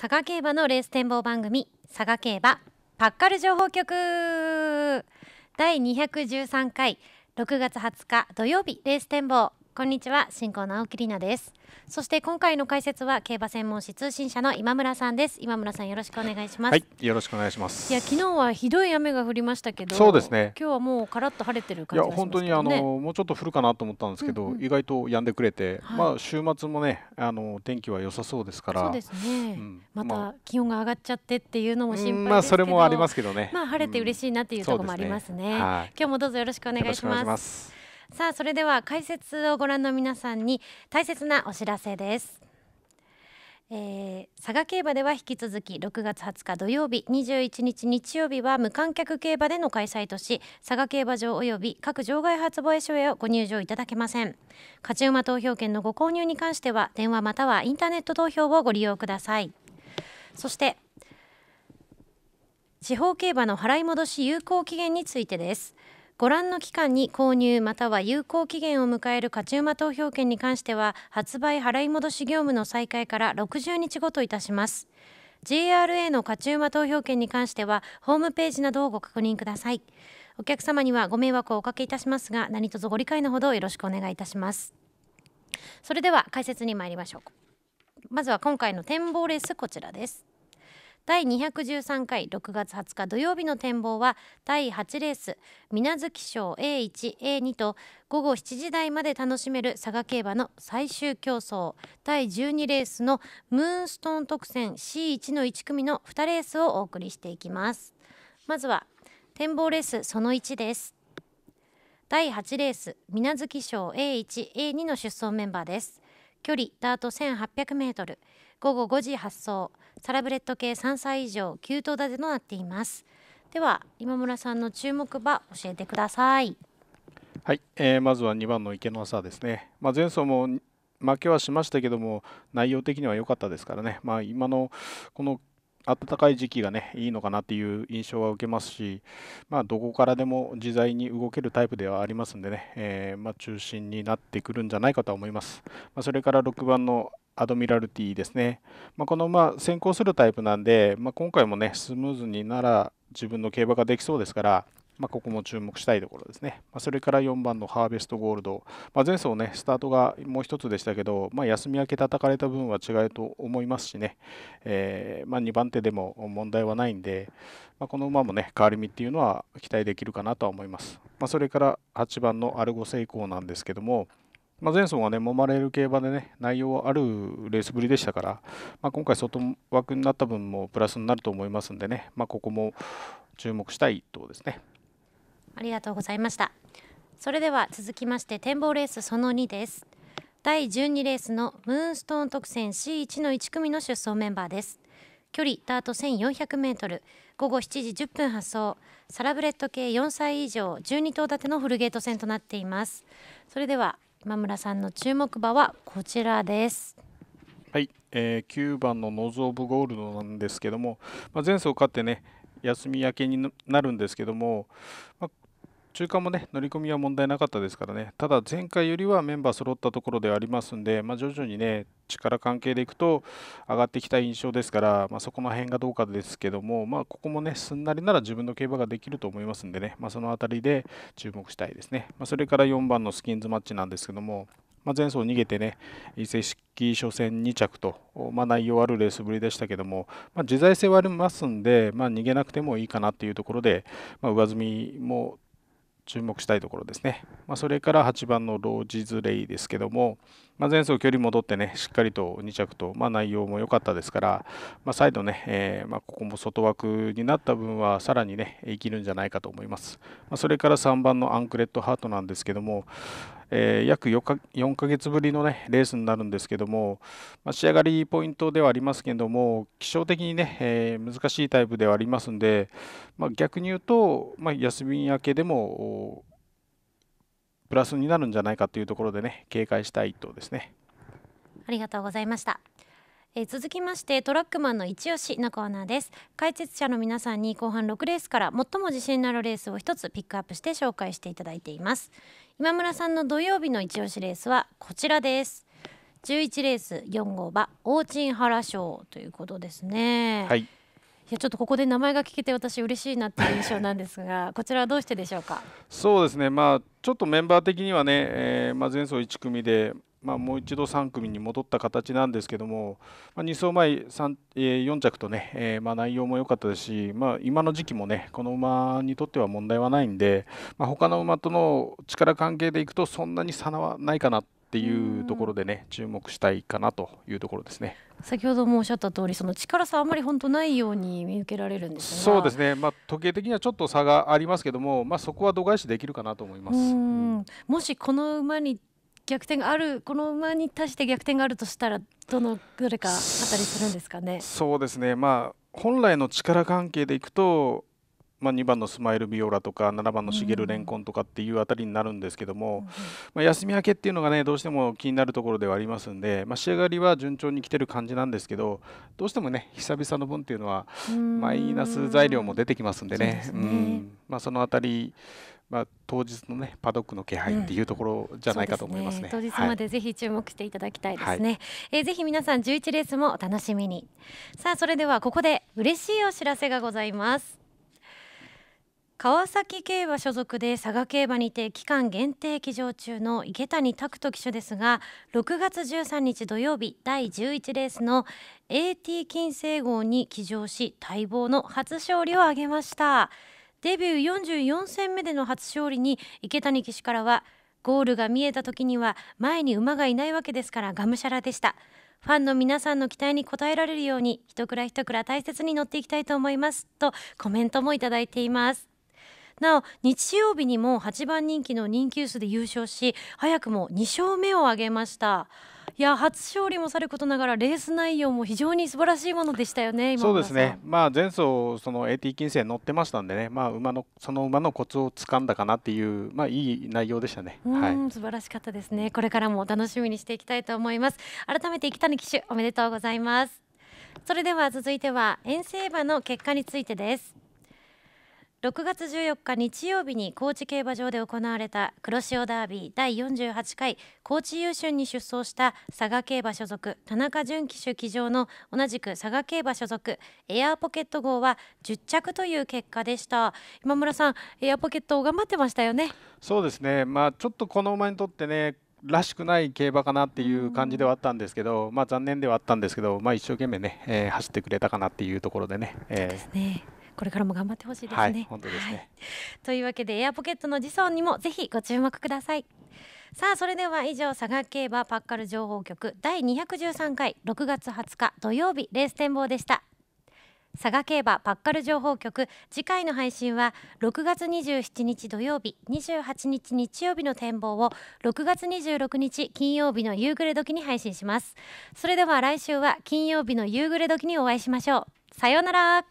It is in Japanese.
佐賀競馬のレース展望番組佐賀競馬パッカル情報局第213回6月20日土曜日レース展望こんにちは進行の青木里奈ですそして今回の解説は競馬専門誌通信社の今村さんです今村さんよろしくお願いしますはいよろしくお願いしますいや昨日はひどい雨が降りましたけどそうですね今日はもうカラッと晴れてる感じ、ね、いや本当にあのもうちょっと降るかなと思ったんですけど、うんうん、意外と止んでくれて、はい、まあ週末もねあの天気は良さそうですからそうですね、うん、また気温が上がっちゃってっていうのも心配ですけど、うん、まあそれもありますけどねまあ晴れて嬉しいなっていうところもありますねうんすねはい、今日もどうぞよろしくお願いしますさあそれでは解説をご覧の皆さんに大切なお知らせです。えー、佐賀競馬では引き続き6月20日土曜日21日日曜日は無観客競馬での開催とし佐賀競馬場及び各場外発売所へご入場いただけません勝ち馬投票券のご購入に関しては電話またはインターネット投票をご利用くださいそして地方競馬の払い戻し有効期限についてですご覧の期間に購入または有効期限を迎える勝ち馬投票券に関しては発売払い戻し業務の再開から60日後といたします JRA の勝ち馬投票券に関してはホームページなどをご確認くださいお客様にはご迷惑をおかけいたしますが何卒ご理解のほどよろしくお願いいたしますそれでは解説に参りましょうまずは今回の展望レースこちらです第213回6月20日土曜日の展望は第8レース水無月賞 A1A2 と午後7時台まで楽しめる佐賀競馬の最終競争第12レースのムーンストーン特選 C1 の1組の2レースをお送りしていきますまずは展望レースその1です第8レース水無月賞 A1A2 の出走メンバーです距離ダート1 8 0 0ル午後5時発送サラブレッド系3歳以上9頭立てとなっていますでは今村さんの注目馬教えてくださいはい、えー、まずは2番の池の朝ですね、まあ、前走も負けはしましたけども内容的には良かったですからね、まあ、今のこの暖かい時期がねいいのかなっていう印象は受けますし、まあ、どこからでも自在に動けるタイプではありますんでね、えー、まあ、中心になってくるんじゃないかと思います、まあ、それから6番のアドミラルティですね。まあ、このまあ先行するタイプなんで、まあ、今回もね、スムーズになら自分の競馬ができそうですから、まあ、ここも注目したいところですね。まそれから4番のハーベストゴールド。ま前走ね、スタートがもう1つでしたけど、ま休み明け叩かれた分は違うと思いますしね、えー、ま2番手でも問題はないんで、まこの馬もね、変わり身っていうのは期待できるかなとは思います。まそれから8番のアルゴセイコーなんですけども、まあ、前走はね、揉まれる競馬でね、内容あるレースぶりでしたから、まあ、今回外枠になった分もプラスになると思いますんでね、まあ、ここも注目したいとですね。ありがとうございました。それでは続きまして展望レースその2です。第12レースのムーンストーン特選 C1 の1組の出走メンバーです。距離ダート1400 m 午後7時10分発送、サラブレッド系4歳以上12頭立てのフルゲート戦となっています。それでは今村さんの注目馬はこちらです。はい、えー、9番のノーズ・オブ・ゴールドなんですけども、まあ、前走勝ってね休み明けになるんですけども、まあ、中間もね、乗り込みは問題なかったですからね、ただ前回よりはメンバー揃ったところではありますんで、まあ、徐々にね、力関係でいくと上がってきた印象ですから、まあ、そこの辺がどうかですけども、まあ、ここもね、すんなりなら自分の競馬ができると思いますんでね、まあ、その辺りで注目したいですね。まそれから4番のスキンズマッチなんですけども、ま前走逃げてね、伊勢式初戦2着と、まあ、内容あるレースぶりでしたけども、まあ、自在性はありますんで、まあ、逃げなくてもいいかなっていうところで、ま上積みも注目したいところですね。まあ、それから8番のロージズレイですけども、まあ、前走距離戻ってね、しっかりと2着と、まあ、内容も良かったですから、まあ、再度ね、えー、まここも外枠になった分はさらにね、生きるんじゃないかと思います。まそれから3番のアンクレットハートなんですけども、えー、約4か ,4 ヶ月ぶりの、ね、レースになるんですけども、まあ、仕上がりポイントではありますけども気象的にね、えー、難しいタイプではありますんで、まあ、逆に言うと、まあ、休み明けでもプラスになるんじゃないかというところでね警戒したいとですね。ありがとうございました。え続きましてトラックマンの一押しのコーナーです解説者の皆さんに後半6レースから最も自信のあるレースを1つピックアップして紹介していただいています今村さんの土曜日の一押しレースはこちらです11レース4号馬大陳原賞ということですね、はい、いやちょっとここで名前が聞けて私嬉しいなっていう印象なんですが こちらはどうしてでしょうかそうですねまあちょっとメンバー的にはね、えーまあ、前走1組でまあ、もう一度3組に戻った形なんですけども、まあ、2走前3、えー、4着とね、えー、まあ、内容も良かったですし、まあ、今の時期もねこの馬にとっては問題はないんで、まあ、他の馬との力関係でいくとそんなに差はないかなっていうところでね注目したいかなというところですね。先ほどもおっしゃった通りその力差あまり本当ないように見受けられるんですそうですね。まあ時計的にはちょっと差がありますけども、まあそこは度外視できるかなと思います。うん、もしこの馬に逆転があるこの馬に対して逆転があるとしたらどのどれかあたりするんですかね。そうですね、まあ、本来の力関係でいくと、まあ、2番のスマイルビオラとか7番のシゲルレンコンとかっていうあたりになるんですけども、うん、まあ、休み明けっていうのがねどうしても気になるところではありますんで、まあ、仕上がりは順調に来てる感じなんですけどどうしてもね久々の分っていうのはマイナス材料も出てきますんでねうん、まあ、そのあたりまあ、当日の、ね、パドックの気配っていうところじゃないかと思いますねうんすね、当日までぜひ注目していただきたいですね、はい、えー、ぜひ皆さん11レースもお楽しみにさあそれではここで嬉しいお知らせがございます川崎競馬所属で佐賀競馬にて期間限定騎乗中の池谷拓人騎手ですが6月13日土曜日第11レースの AT 金星号に騎乗し待望の初勝利を挙げました。デビュー44戦目での初勝利に池谷騎手からはゴールが見えた時には前に馬がいないわけですからがむしゃらでしたファンの皆さんの期待に応えられるように一ら一ら大切に乗っていきたいと思いますとコメントもいただいていますなお日曜日にも8番人気の人気薄で優勝し早くも2勝目を挙げましたいや初勝利もさることながらレース内容も非常に素晴らしいものでしたよねそうですね、まあ、前走その AT 金星乗ってましたんでね、まあ、馬のその馬のコツをつかんだかなっていう、まあ、いい内容でしたね、はい、素晴らしかったですねこれからも楽しみにしていきたいと思います改めて生谷騎手おめでとうございますそれでは続いては遠征馬の結果についてです6月14日日曜日に高知競馬場で行われた黒潮ダービー第48回高知優春に出走した佐賀競馬所属田中純騎手騎乗の同じく佐賀競馬所属エアーポケット号は10着という結果でした今村さんエアーポケット頑張ってましたよねそうですねまあちょっとこの馬にとってねらしくない競馬かなっていう感じではあったんですけど、まあ、残念ではあったんですけど、まあ、一生懸命ね、えー、走ってくれたかなっていうところでね。えー、ですねこれからも頑張ってほしいですね、はい、本当ですね、はい、というわけでエアポケットの次走にもぜひご注目くださいさあそれでは以上佐賀競馬パッカル情報局第213回6月20日土曜日レース展望でした佐賀競馬パッカル情報局次回の配信は6月27日土曜日28日日曜日の展望を6月26日金曜日の夕暮れ時に配信しますそれでは来週は金曜日の夕暮れ時にお会いしましょうさようなら